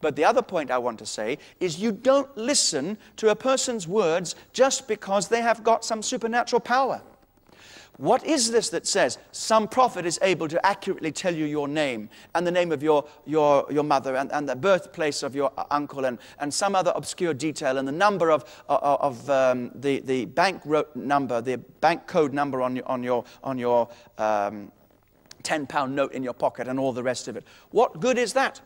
But the other point I want to say is you don't listen to a person's words just because they have got some supernatural power. What is this that says some prophet is able to accurately tell you your name and the name of your, your, your mother and, and the birthplace of your uncle and, and some other obscure detail and the number of, of, uh, of um, the, the bank number, the bank code number on your, on your, on your um, 10 pound note in your pocket and all the rest of it? What good is that?